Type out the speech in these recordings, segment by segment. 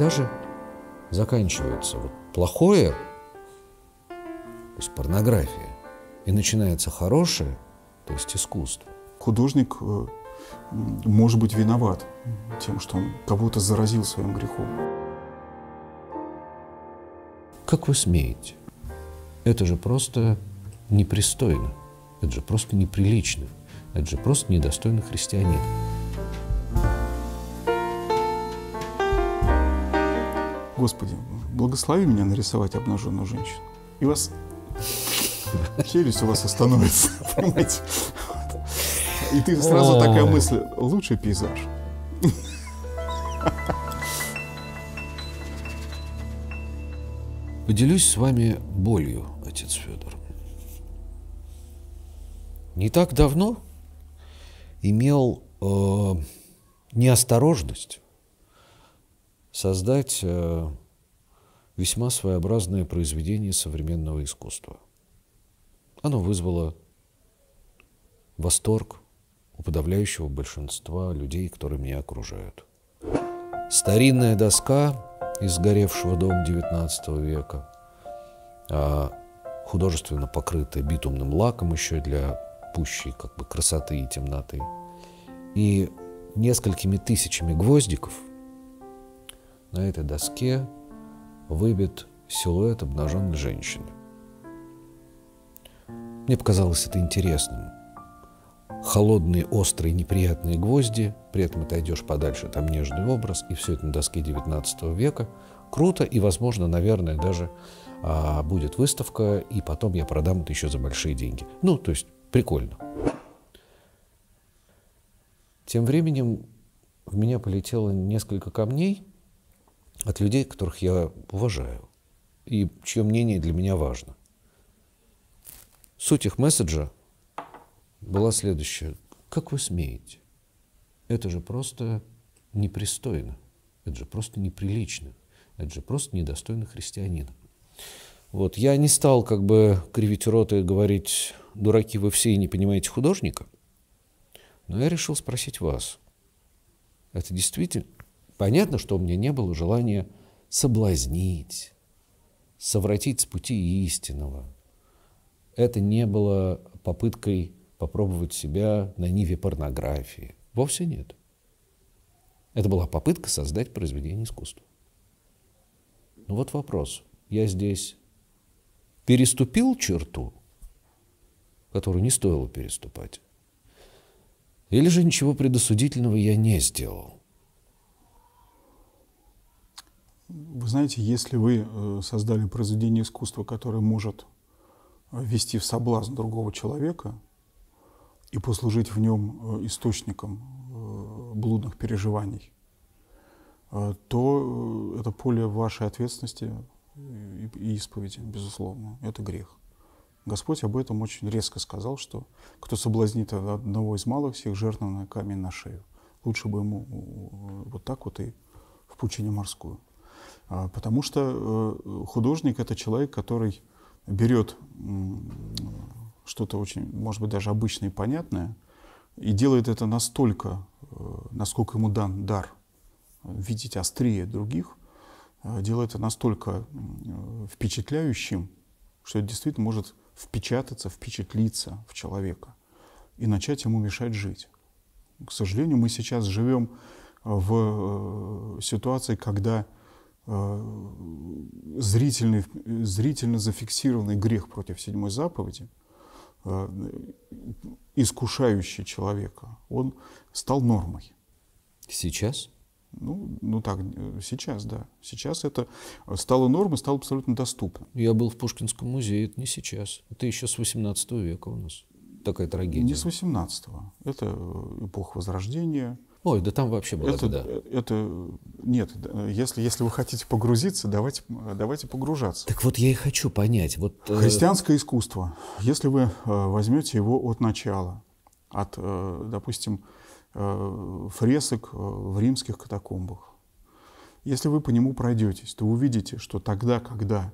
когда же заканчивается вот плохое, то есть порнография, и начинается хорошее, то есть искусство? Художник э, может быть виноват тем, что он кого-то заразил своим грехом. Как вы смеете? Это же просто непристойно. Это же просто неприлично. Это же просто недостойно христианина. Господи, благослови меня нарисовать обнаженную женщину. И вас челюсть у вас остановится, понимаете? И ты сразу такая мысль, лучший пейзаж. Поделюсь с вами болью, отец Федор. Не так давно имел э, неосторожность создать э, весьма своеобразное произведение современного искусства. Оно вызвало восторг у подавляющего большинства людей, которые меня окружают. Старинная доска из сгоревшего дома XIX века, а, художественно покрытая битумным лаком еще для пущей как бы, красоты и темноты, и несколькими тысячами гвоздиков – на этой доске выбит силуэт обнаженной женщины. Мне показалось это интересным. Холодные, острые, неприятные гвозди, при этом отойдешь подальше, там нежный образ, и все это на доске 19 века. Круто, и, возможно, наверное, даже а, будет выставка, и потом я продам это еще за большие деньги. Ну, то есть, прикольно. Тем временем в меня полетело несколько камней – от людей, которых я уважаю и чье мнение для меня важно. Суть их месседжа была следующая. Как вы смеете? Это же просто непристойно. Это же просто неприлично. Это же просто недостойно христианина. Вот. Я не стал как бы кривить рот и говорить, дураки вы все и не понимаете художника. Но я решил спросить вас. Это действительно, Понятно, что у меня не было желания соблазнить, совратить с пути истинного. Это не было попыткой попробовать себя на ниве порнографии. Вовсе нет. Это была попытка создать произведение искусства. Ну вот вопрос. Я здесь переступил черту, которую не стоило переступать? Или же ничего предосудительного я не сделал? Вы знаете, если вы э, создали произведение искусства, которое может э, ввести в соблазн другого человека и послужить в нем э, источником блудных переживаний, то это поле вашей ответственности и исповеди, безусловно. Это грех. Господь об этом очень резко сказал, что кто соблазнит одного из малых всех, жертву на камень на шею. Лучше бы ему вот так вот и в пучине морскую. А, потому что э, художник — это человек, который берет что-то очень, может быть, даже обычное и понятное, и делает это настолько, э, насколько ему дан дар видеть острее других, э, делает это настолько впечатляющим, что это действительно может впечататься, впечатлиться в человека и начать ему мешать жить. К сожалению, мы сейчас живем в ситуации, когда Э, зрительный, зрительно зафиксированный грех против седьмой заповеди, э, искушающий человека, он стал нормой. Сейчас? Ну, ну так, э, сейчас, да. Сейчас это стало нормой, стало абсолютно доступно. Я был в Пушкинском музее, это не сейчас. Это еще с 18 века у нас такая трагедия. Не с 18-го. Это эпоха Возрождения, Ой, да там вообще было это, да. Это нет, если если вы хотите погрузиться, давайте давайте погружаться. Так вот я и хочу понять, вот э, христианское искусство. Если вы э, возьмете его от начала, от, э, допустим, фресок в римских катакомбах, если вы по нему пройдетесь, то увидите, что тогда, когда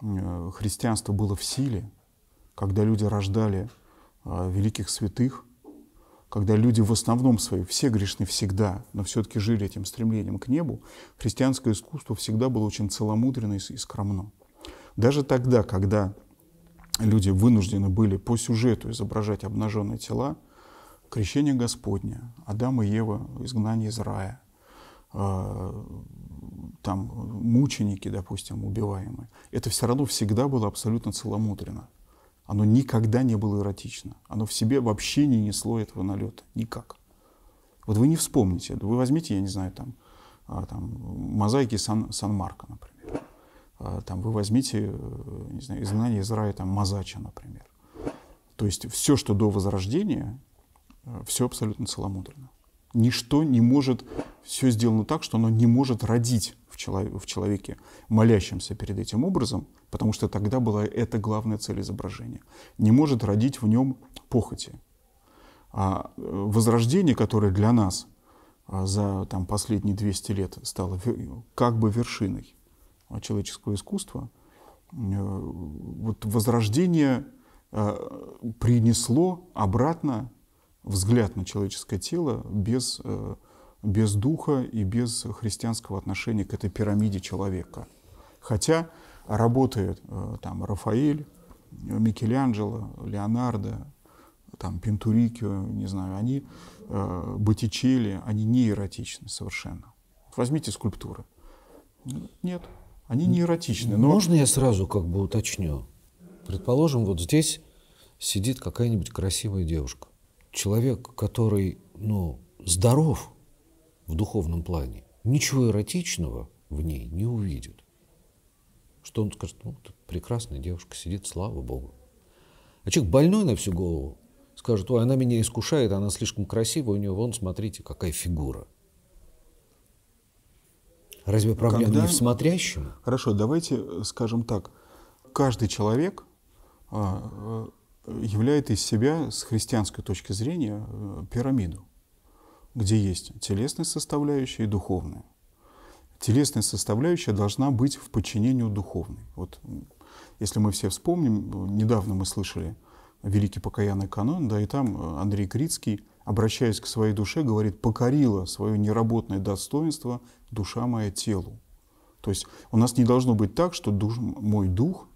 христианство было в силе, когда люди рождали великих святых, когда люди в основном свои, все грешны всегда, но все-таки жили этим стремлением к небу, христианское искусство всегда было очень целомудренно и скромно. Даже тогда, когда люди вынуждены были по сюжету изображать обнаженные тела, крещение Господня, Адам и Ева, изгнание из рая, э, там мученики, допустим, убиваемые, это все равно всегда было абсолютно целомудренно оно никогда не было эротично. Оно в себе вообще не несло этого налета. Никак. Вот вы не вспомните. Вы возьмите, я не знаю, там, а, там мозаики Сан, Сан-Марко, например. А, там вы возьмите, э, не знаю, изгнание из рая там, Мазача, например. То есть все, что до Возрождения, э, все абсолютно целомудренно. Ничто не может все сделано так, что оно не может родить в, челов- в человеке, молящемся перед этим образом, потому что тогда была эта главная цель изображения, не может родить в нем похоти. А э, возрождение, которое для нас а, за там, последние 200 лет стало как бы вершиной а, человеческого искусства, э, вот возрождение а, принесло обратно взгляд на человеческое тело без э, без духа и без христианского отношения к этой пирамиде человека. Хотя работают э, там Рафаэль, Микеланджело, Леонардо, там Пентурикио, не знаю, они, э, Боттичелли, они не эротичны совершенно. Возьмите скульптуры. Нет, они не эротичны. Но... Можно я сразу как бы уточню? Предположим, вот здесь сидит какая-нибудь красивая девушка. Человек, который, ну, здоров, в духовном плане, ничего эротичного в ней не увидит. Что он скажет, ну, прекрасная девушка сидит, слава богу. А человек больной на всю голову скажет, ой, она меня искушает, она слишком красивая, у нее вон, смотрите, какая фигура. Разве ну, проблема Когда... не в смотрящем? Хорошо, давайте э, скажем так. Каждый человек а, э, является из себя, с христианской точки зрения, э, пирамиду где есть телесная составляющая и духовная. Телесная составляющая должна быть в подчинении духовной. Вот, если мы все вспомним, недавно мы слышали «Великий покаянный канон», да, и там э, Андрей Крицкий, обращаясь к своей душе, говорит «покорила свое неработное достоинство душа моя телу». То есть у нас не должно быть так, что душ, мой дух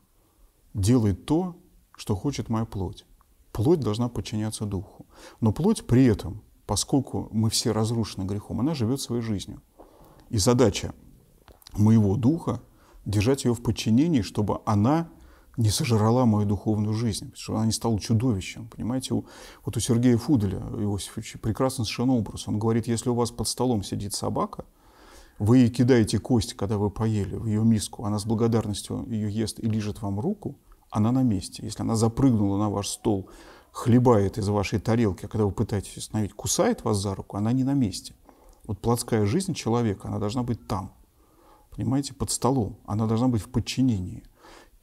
делает то, что хочет моя плоть. Плоть должна подчиняться духу. Но плоть при этом поскольку мы все разрушены грехом, она живет своей жизнью. И задача моего духа – держать ее в подчинении, чтобы она не сожрала мою духовную жизнь, чтобы она не стала чудовищем. Понимаете, вот у Сергея Фуделя, его прекрасный совершенно образ. Он говорит, если у вас под столом сидит собака, вы ей кидаете кость, когда вы поели, в ее миску, она с благодарностью ее ест и лижет вам руку, она на месте. Если она запрыгнула на ваш стол, хлебает из вашей тарелки, а когда вы пытаетесь остановить, кусает вас за руку, она не на месте. Вот плотская жизнь человека, она должна быть там, понимаете, под столом. Она должна быть в подчинении.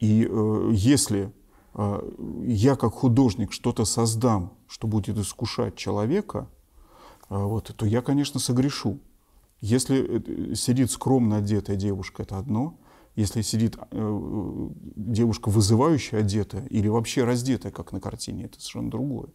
И э, если э, я как художник что-то создам, что будет искушать человека, э, вот, то я, конечно, согрешу. Если э, сидит скромно одетая девушка, это одно – если сидит э, девушка вызывающая одетая или вообще раздетая, как на картине, это совершенно другое.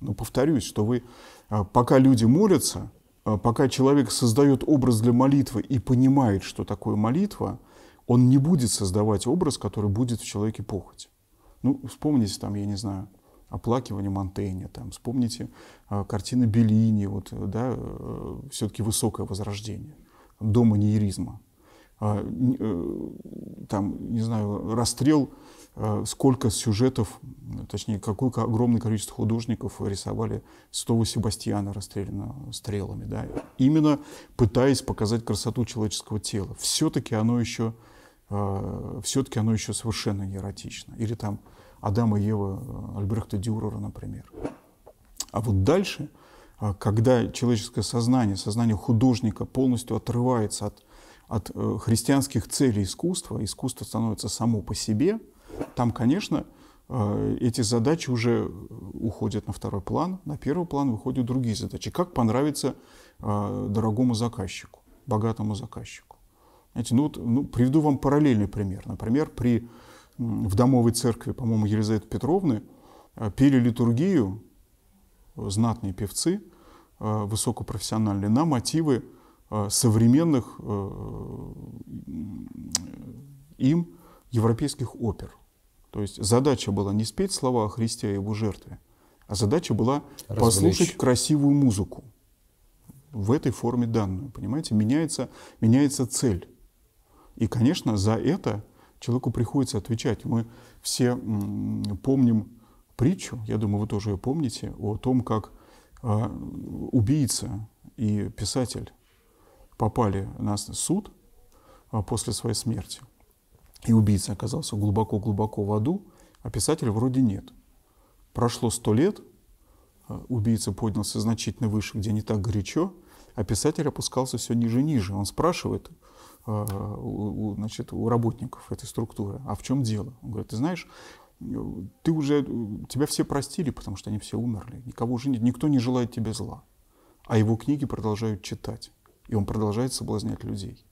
Но повторюсь, что вы, э, пока люди молятся, э, пока человек создает образ для молитвы и понимает, что такое молитва, он не будет создавать образ, который будет в человеке похоть. Ну, вспомните там, я не знаю, оплакивание Монтейня, там, вспомните э, картины Беллини, вот, да, э, все-таки высокое возрождение, дома нееризма. А, э, там, не знаю, расстрел, э, сколько сюжетов, точнее, какое огромное количество художников рисовали Святого Себастьяна расстрелянного стрелами, да, именно пытаясь показать красоту человеческого тела. Все-таки оно еще, э, все-таки оно еще совершенно не эротично. Или там Адам и Ева Альбрехта Дюрера, например. А вот дальше, когда человеческое сознание, сознание художника полностью отрывается от от э, христианских целей искусства, искусство становится само по себе, там, конечно, э, эти задачи уже уходят на второй план, на первый план выходят другие задачи. Как понравится э, дорогому заказчику, богатому заказчику? Знаете, ну, вот, ну, приведу вам параллельный пример. Например, при, в домовой церкви, по-моему, Елизаветы Петровны пели литургию знатные певцы, высокопрофессиональные, на мотивы Э, современных э, им европейских опер. То есть задача была не спеть слова о Христе и его жертве, а задача была Развлечь. послушать красивую музыку в этой форме данную. Понимаете, меняется, меняется цель. И, конечно, за это человеку приходится отвечать. Мы все помним притчу, я думаю, вы тоже ее помните, о том, как а, убийца и писатель попали на суд а, после своей смерти, и убийца оказался глубоко-глубоко в аду, а писателя вроде нет. Прошло сто лет, а, убийца поднялся значительно выше, где не так горячо, а писатель опускался все ниже и ниже. Он спрашивает а, у, значит, у работников этой структуры, а в чем дело? Он говорит, ты знаешь, ты уже, тебя все простили, потому что они все умерли, никого уже нет, никто не желает тебе зла. А его книги продолжают читать. И он продолжает соблазнять людей.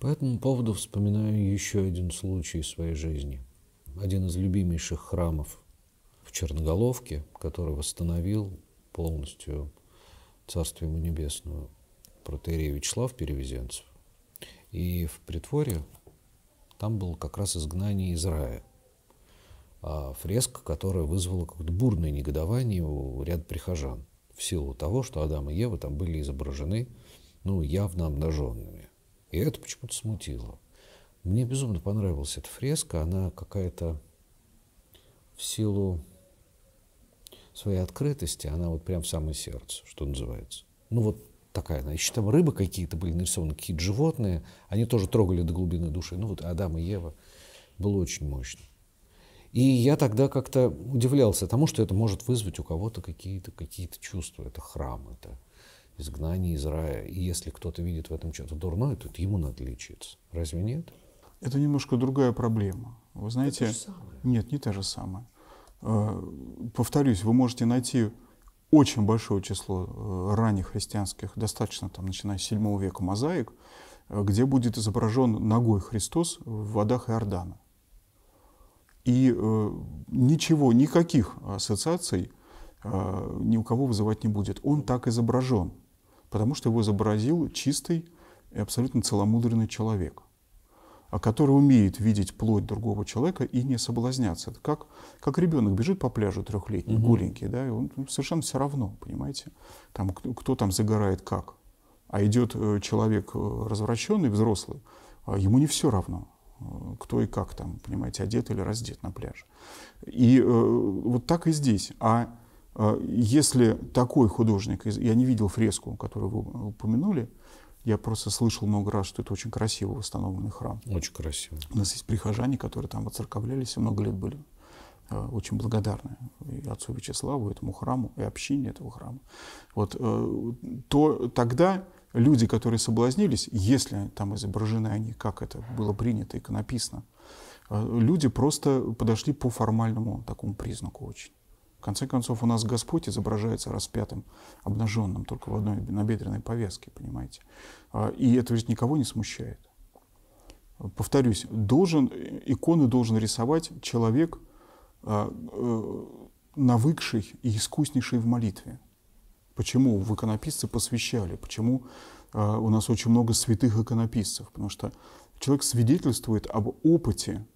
По этому поводу вспоминаю еще один случай в своей жизни. Один из любимейших храмов в Черноголовке, который восстановил полностью Царство Ему Небесную протеерей Вячеслав Перевезенцев. И в притворе там было как раз изгнание из рая. А фреска, которая вызвала какое то бурное негодование у ряд прихожан в силу того, что Адам и Ева там были изображены ну, явно обнаженными. И это почему-то смутило. Мне безумно понравилась эта фреска, она какая-то в силу своей открытости, она вот прям в самое сердце, что называется. Ну вот такая она. Еще там рыбы какие-то были нарисованы, какие-то животные, они тоже трогали до глубины души. Ну вот Адам и Ева было очень мощно. И я тогда как-то удивлялся тому, что это может вызвать у кого-то какие-то какие чувства. Это храм, это изгнание из рая. И если кто-то видит в этом что-то дурное, то ему надо лечиться. Разве нет? Это немножко другая проблема. Вы знаете... Нет, не та же самая. Э, повторюсь, вы можете найти очень большое число э, ранних христианских, достаточно там, начиная с 7 века мозаик, э, где будет изображен ногой Христос в водах Иордана. И э, ничего, никаких ассоциаций э, ни у кого вызывать не будет. Он так изображен, потому что его изобразил чистый и абсолютно целомудренный человек, а который умеет видеть плоть другого человека и не соблазняться. Это как, как ребенок бежит по пляжу трехлетний, угу. голенький, да, и он ну, совершенно все равно, понимаете, там, кто, кто там загорает как. А идет э, человек развращенный, взрослый, а ему не все равно. Э, кто и как там, понимаете, одет или раздет на пляже. И э, вот так и здесь. А э, если такой художник, я не видел фреску, которую вы упомянули, я просто слышал много раз, что это очень красиво восстановленный храм. Очень красиво. У нас есть прихожане, которые там воцерковлялись и много лет были. Э, очень благодарны и отцу Вячеславу, этому храму, и общине этого храма. Вот, э, то тогда люди, которые соблазнились, если там изображены они, как это было принято иконописно, э, люди просто подошли по формальному такому признаку очень. В конце концов, у нас Господь изображается распятым, обнаженным, только в одной набедренной повязке, понимаете. А, и это ведь никого не смущает. Повторюсь, должен, иконы должен рисовать человек, а, э, навыкший и искуснейший в молитве почему в иконописцы посвящали, почему э, у нас очень много святых иконописцев, потому что человек свидетельствует об опыте,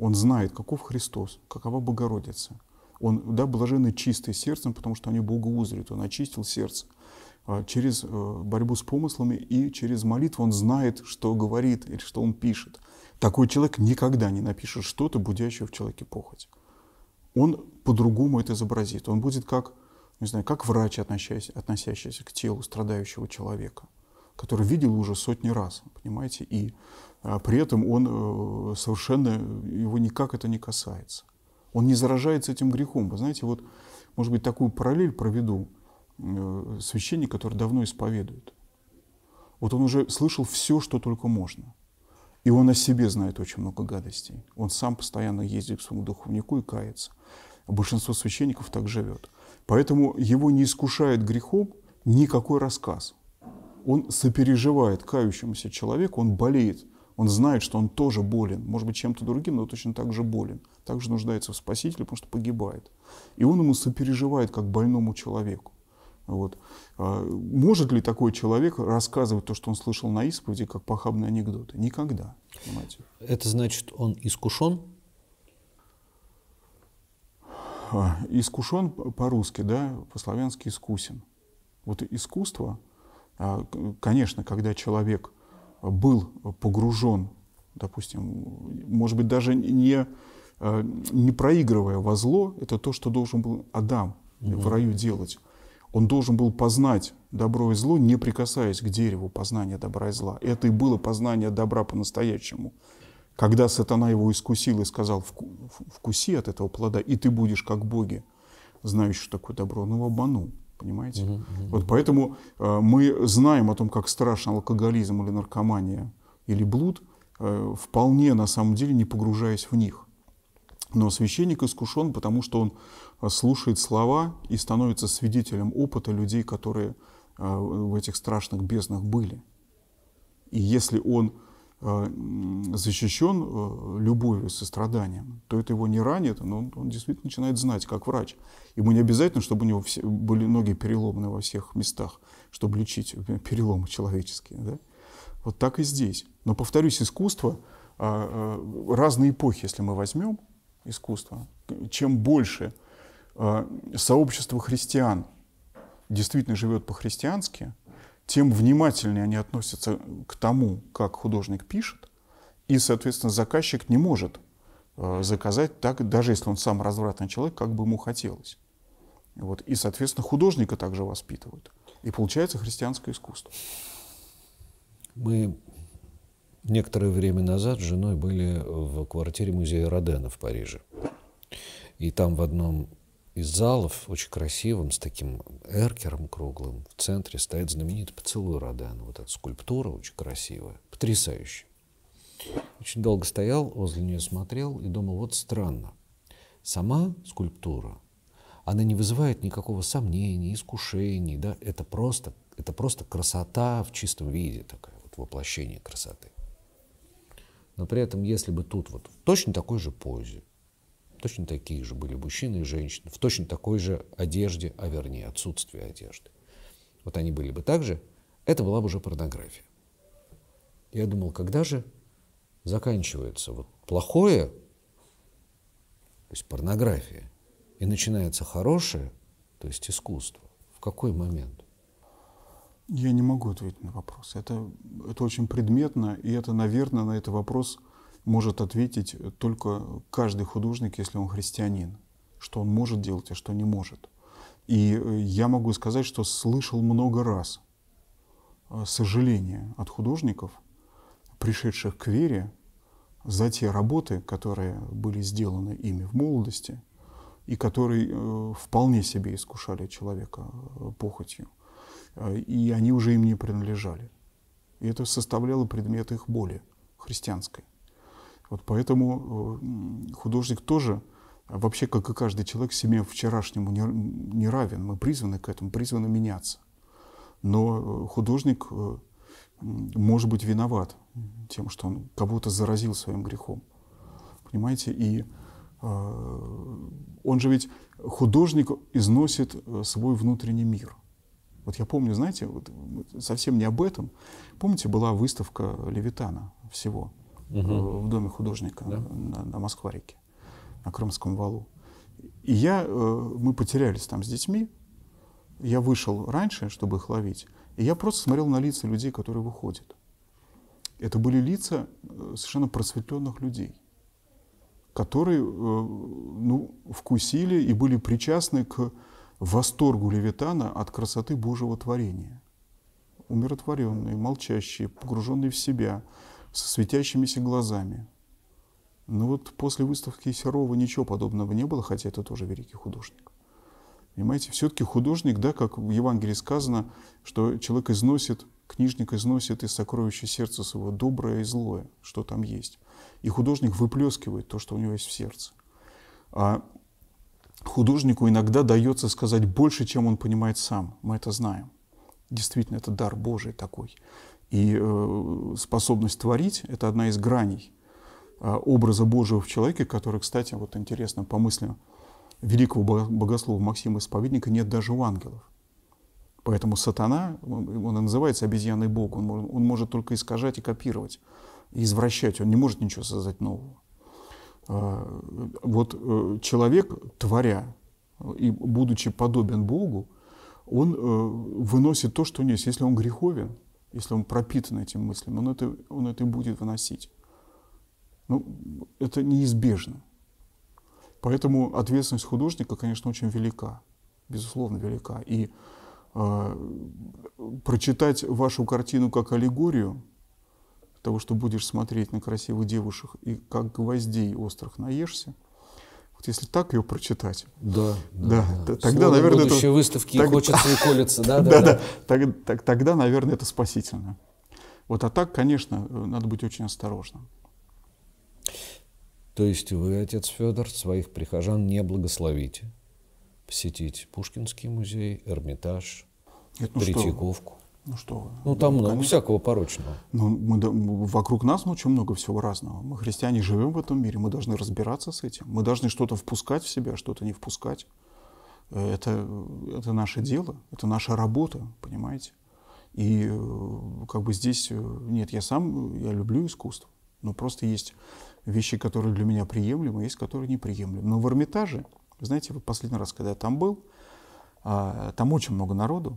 он знает, каков Христос, какова Богородица. Он, да, блаженный чистый сердцем, потому что они Бога узрят, он очистил сердце а через э, борьбу с помыслами и через молитву он знает, что говорит или что он пишет. Такой человек никогда не напишет что-то, будящее в человеке похоть. Он по-другому это изобразит. Он будет как не знаю, как врач, относящийся, относящийся к телу страдающего человека, который видел уже сотни раз, понимаете, и а, при этом он э, совершенно, его никак это не касается. Он не заражается этим грехом. Вы знаете, вот, может быть, такую параллель проведу. Э, священник, который давно исповедует. Вот он уже слышал все, что только можно. И он о себе знает очень много гадостей. Он сам постоянно ездит к своему духовнику и кается. большинство священников так живет. Поэтому его не искушает грехом никакой рассказ. Он сопереживает кающемуся человеку, он болеет, он знает, что он тоже болен, может быть, чем-то другим, но точно так же болен, также нуждается в спасителе, потому что погибает. И он ему сопереживает, как больному человеку. Вот. А, может ли такой человек рассказывать то, что он слышал на исповеди, как похабные анекдоты? Никогда. Понимаете? Это значит, он искушен а, искушен по-русски, да, по-славянски искусен. Вот искусство, а, конечно, когда человек был погружен, допустим, может быть, даже не, а, не проигрывая во зло, это то, что должен был Адам в раю делать. Он должен был познать добро и зло, не прикасаясь к дереву познания добра и зла. Это и было познание добра по-настоящему. Когда сатана его искусил и сказал, вкуси от этого плода, и ты будешь как боги, знающий такое добро, он ну, его обманул. Понимаете? Угу, угу. Вот поэтому э, мы знаем о том, как страшен алкоголизм или наркомания или блуд, э, вполне на самом деле не погружаясь в них. Но священник искушен, потому что он э, слушает слова и становится свидетелем опыта людей, которые э, в этих страшных безднах были. И если он а, защищен а, любовью, состраданием, то это его не ранит, но он действительно начинает знать, как врач. Ему не обязательно, чтобы у него все, были ноги переломаны во всех местах, чтобы лечить э, переломы человеческие. Да? Вот так и здесь. Но, повторюсь, искусство, а, разные эпохи, если мы возьмем искусство, чем больше сообщество христиан действительно живет по-христиански – тем внимательнее они относятся к тому, как художник пишет, и, соответственно, заказчик не может э, заказать так, даже если он сам развратный человек, как бы ему хотелось. Вот. И, соответственно, художника также воспитывают. И получается христианское искусство. Мы некоторое время назад с женой были в квартире музея Родена в Париже. И там в одном из залов, очень красивым, с таким эркером круглым, в центре стоит знаменитый поцелуй Родана. Вот эта скульптура очень красивая, потрясающая. Очень долго стоял, возле нее смотрел и думал, вот странно. Сама скульптура, она не вызывает никакого сомнения, искушений, да, это просто, это просто красота в чистом виде такая, вот воплощение красоты. Но при этом, если бы тут вот в точно такой же позе, Точно такие же были мужчины и женщины, в точно такой же одежде, а вернее отсутствии одежды. Вот они были бы так же, это была бы уже порнография. Я думал, когда же заканчивается вот плохое, то есть порнография, и начинается хорошее, то есть искусство. В какой момент? Я не могу ответить на вопрос. Это, это очень предметно, и это, наверное, на этот вопрос – может ответить только каждый художник, если он христианин, что он может делать, а что не может. И э, я могу сказать, что слышал много раз э, сожаление от художников, пришедших к вере за те работы, которые были сделаны ими в молодости и которые э, вполне себе искушали человека похотью, и они уже им не принадлежали. И это составляло предмет их боли христианской. Вот поэтому э, художник тоже, а вообще как и каждый человек, себе вчерашнему не равен. Мы призваны к этому, призваны меняться. Но э, художник э, может быть виноват тем, что он кого-то заразил своим грехом. Понимаете? И он же ведь художник износит свой внутренний мир. Вот я помню, знаете, вот совсем не об этом. Помните, была выставка Левитана всего угу. в доме художника да? на, на Москва-реке, на Крымском валу. И я, э, мы потерялись там с детьми. Я вышел раньше, чтобы их ловить. И я просто смотрел на лица людей, которые выходят. Это были лица э, совершенно просветленных людей, которые ну, вкусили и были причастны к восторгу Левитана от красоты Божьего творения. Умиротворенные, молчащие, погруженные в себя, со светящимися глазами. Но вот после выставки Серова ничего подобного не было, хотя это тоже великий художник. Понимаете, все-таки художник, да, как в Евангелии сказано, что человек износит, книжник износит из сокровища сердца своего доброе и злое, что там есть. И художник выплескивает то, что у него есть в сердце. А художнику иногда дается сказать больше, чем он понимает сам. Мы это знаем. Действительно, это дар Божий такой. И э, способность творить — это одна из граней э, образа Божьего в человеке, который, кстати, вот интересно, по мыслям великого богослова Максима Исповедника, нет даже у ангелов. Поэтому сатана, он, и называется обезьяный Бог, он, он может только искажать и копировать, и извращать, он не может ничего создать нового. Э, вот человек, творя и будучи подобен Богу, он выносит то, что у него есть. Если он греховен, если он пропитан этим мыслями, он это, он это и будет выносить. Ну, это неизбежно. Поэтому ответственность художника, конечно, очень велика, безусловно велика. И э, прочитать вашу картину как аллегорию того, что будешь смотреть на красивых девушек и как гвоздей острых наешься – вот если так ее прочитать, да, да, да, да. тогда, Словно наверное, это выставки так... хочется и колется, да, да, да. Так, так, тогда, наверное, это спасительно. Вот, а так, конечно, э, надо быть очень осторожным. То есть вы, отец Федор, своих прихожан не благословите посетить Пушкинский музей, Эрмитаж, Нет, ну Третьяковку? Ну что вы. Ну там много конечно. всякого порочного. Ну, мы, вокруг нас очень много всего разного. Мы христиане живем в этом мире, мы должны разбираться с этим. Мы должны что-то впускать в себя, что-то не впускать. Э, это, это наше дело, это наша работа, понимаете? И э, как бы здесь, э, нет, я сам, я люблю искусство, но просто есть вещи, которые для меня приемлемы, а есть, которые неприемлемы. Но в Эрмитаже, знаете, вот последний раз, когда я там был, а, там очень много народу,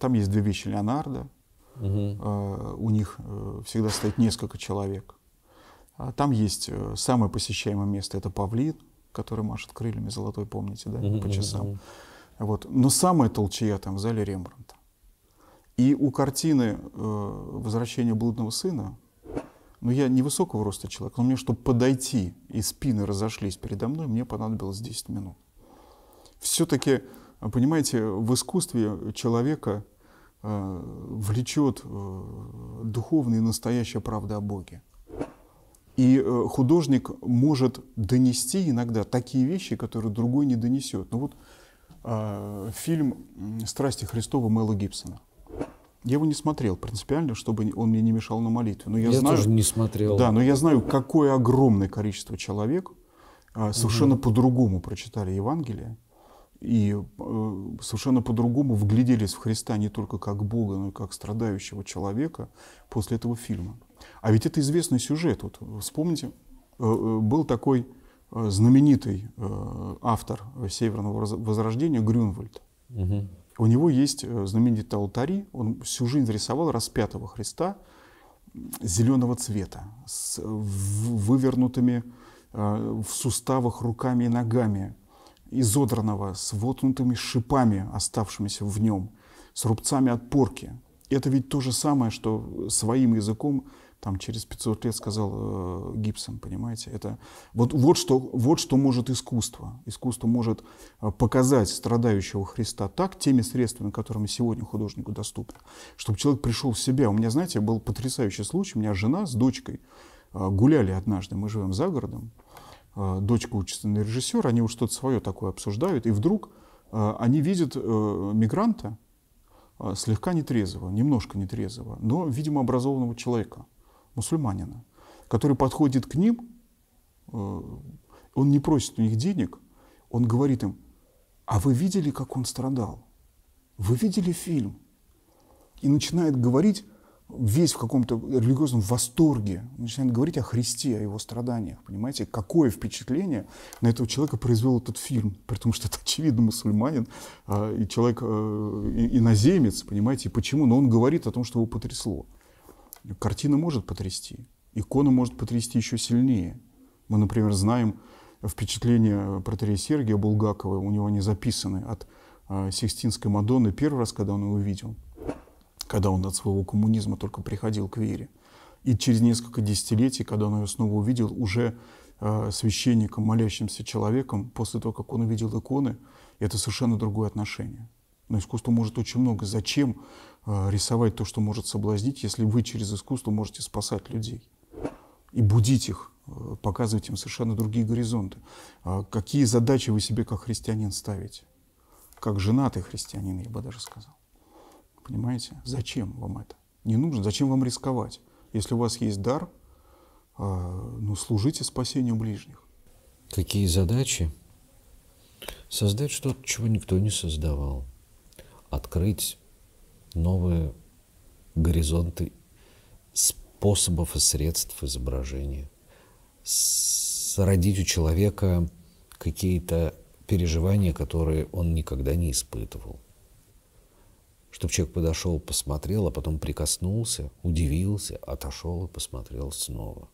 там есть две вещи Леонардо. Угу. У них э, всегда стоит несколько человек. А там есть э, самое посещаемое место, это павлин, который машет крыльями золотой, помните, да, угу, по часам. Угу. Вот. Но самая толчья там в зале Рембранта. И у картины «Возвращение блудного сына», но ну, я невысокого роста человек, но мне, чтобы подойти, и спины разошлись передо мной, мне понадобилось 10 минут. Все-таки а понимаете, в искусстве человека э, влечет э, духовная и настоящая правда о Боге. И э, художник может донести иногда такие вещи, которые другой не донесет. Ну вот фильм «Страсти Христова» Мэла Гибсона. Я его не смотрел принципиально, чтобы он мне не мешал на молитве. Но я, я знаю, тоже не смотрел. Да, но я знаю, какое огромное количество человек совершенно угу. по-другому прочитали Евангелие и э, совершенно по-другому вгляделись в Христа не только как Бога, но и как страдающего человека после этого фильма. А ведь это известный сюжет. Вот вспомните, э, э, был такой знаменитый автор Северного Возрождения Грюнвальд. Угу. У него есть знаменитый алтари. Он всю жизнь рисовал распятого Христа зеленого цвета с вывернутыми в суставах руками и ногами изодранного, с воткнутыми шипами, оставшимися в нем, с рубцами от порки. Это ведь то же самое, что своим языком там через 500 лет сказал э, Гибсон, понимаете? Это вот, вот, что, вот что может искусство. Искусство может э, показать страдающего Христа так, теми средствами, которыми сегодня художнику доступны, чтобы человек пришел в себя. У меня, знаете, был потрясающий случай. У меня жена с дочкой э, гуляли однажды, мы живем за городом, Э, дочка учится на режиссера, они уж что-то свое такое обсуждают, и вдруг э, они видят э, мигранта, слегка нетрезвого, немножко нетрезвого, но, видимо, образованного человека, мусульманина, который подходит к ним, он не просит у них денег, он говорит им, а вы видели, как он страдал? Вы видели фильм? И начинает говорить весь в каком-то религиозном восторге, начинает говорить о Христе, о его страданиях. Понимаете, какое впечатление на этого человека произвел этот фильм, при том, что это, очевидно, мусульманин э, и человек э, и, иноземец, понимаете, и почему, но он говорит о том, что его потрясло. Картина может потрясти, икона может потрясти еще сильнее. Мы, например, знаем впечатления протерея Сергия Булгакова, у него они записаны от э, Сикстинской Мадонны, первый раз, когда он ее увидел – когда он от своего коммунизма только приходил к вере. И через несколько десятилетий, когда он ее снова увидел, уже э, священником, молящимся человеком, после того, как он увидел иконы, это совершенно другое отношение. Но искусство может очень много. Зачем э, рисовать то, что может соблазнить, если вы через искусство можете спасать людей и будить их, э, показывать им совершенно другие горизонты? Э, какие задачи вы себе как христианин ставите? Как женатый христианин, я бы даже сказал. Понимаете? Зачем вам это? Не нужно. Зачем вам рисковать? Если у вас есть дар, а, ну, служите спасению ближних. Какие задачи? Создать что-то, чего никто не создавал. Открыть новые горизонты способов и средств изображения. Сородить у человека какие-то переживания, которые он никогда не испытывал чтобы человек подошел, посмотрел, а потом прикоснулся, удивился, отошел и посмотрел снова.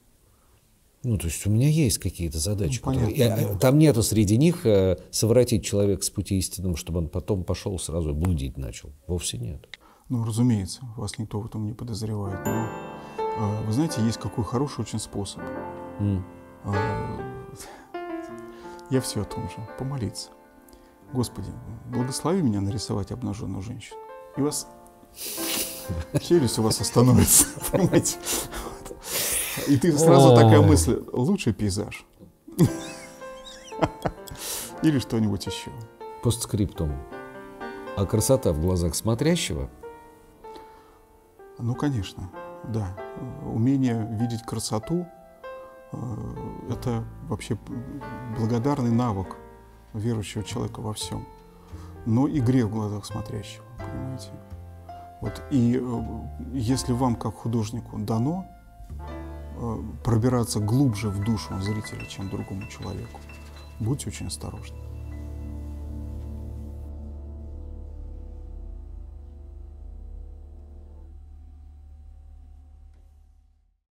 Ну, то есть у меня есть какие-то ну, задачи. Ну, которые... понятно, я, Там нету среди них э, совратить человека с пути истинным, чтобы он потом пошел сразу блудить начал. Вовсе нет. Ну, разумеется, вас никто в этом не подозревает. Но э, вы знаете, есть какой хороший очень способ. Mm. Э, я все о том же. Помолиться. Господи, благослови меня нарисовать обнаженную женщину и у вас челюсть у вас остановится, понимаете? И ты сразу такая мысль, лучший пейзаж. Или что-нибудь еще. Постскриптум. А красота в глазах смотрящего? Ну, конечно, да. Умение видеть красоту э, – это вообще благодарный навык верующего человека во всем, но и грех в глазах смотрящего понимаете? Вот, и э, если вам, как художнику, дано э, пробираться глубже в душу зрителя, чем другому человеку, будьте очень осторожны.